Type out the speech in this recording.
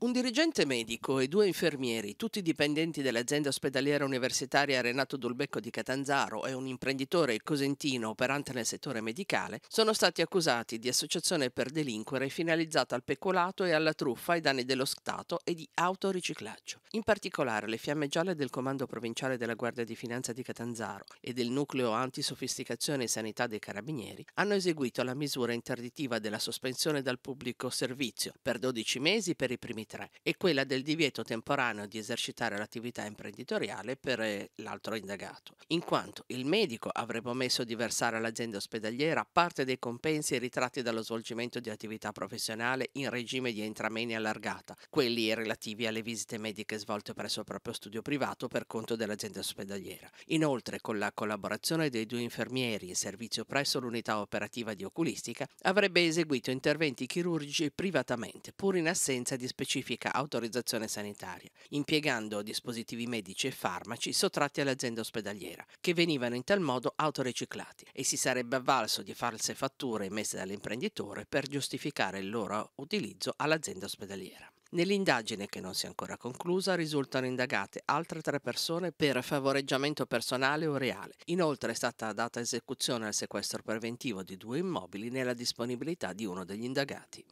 Un dirigente medico e due infermieri, tutti dipendenti dell'azienda ospedaliera universitaria Renato Dulbecco di Catanzaro e un imprenditore cosentino operante nel settore medicale, sono stati accusati di associazione per delinquere finalizzata al peculato e alla truffa ai danni dello Stato e di autoriciclaggio. In particolare le fiamme gialle del Comando Provinciale della Guardia di Finanza di Catanzaro e del Nucleo Antisofisticazione e Sanità dei Carabinieri hanno eseguito la misura interdittiva della sospensione dal pubblico servizio per 12 mesi per i primi 2023 e quella del divieto temporaneo di esercitare l'attività imprenditoriale per eh, l'altro indagato, in quanto il medico avrebbe omesso di versare all'azienda ospedaliera parte dei compensi ritratti dallo svolgimento di attività professionale in regime di entrameni allargata, quelli relativi alle visite mediche svolte presso il proprio studio privato per conto dell'azienda ospedaliera. Inoltre, con la collaborazione dei due infermieri in servizio presso l'unità operativa di oculistica, avrebbe eseguito interventi chirurgici privatamente, pur in assenza di specifici specifica autorizzazione sanitaria, impiegando dispositivi medici e farmaci sottratti all'azienda ospedaliera, che venivano in tal modo autoriciclati e si sarebbe avvalso di false fatture emesse dall'imprenditore per giustificare il loro utilizzo all'azienda ospedaliera. Nell'indagine, che non si è ancora conclusa, risultano indagate altre tre persone per favoreggiamento personale o reale. Inoltre è stata data esecuzione al sequestro preventivo di due immobili nella disponibilità di uno degli indagati.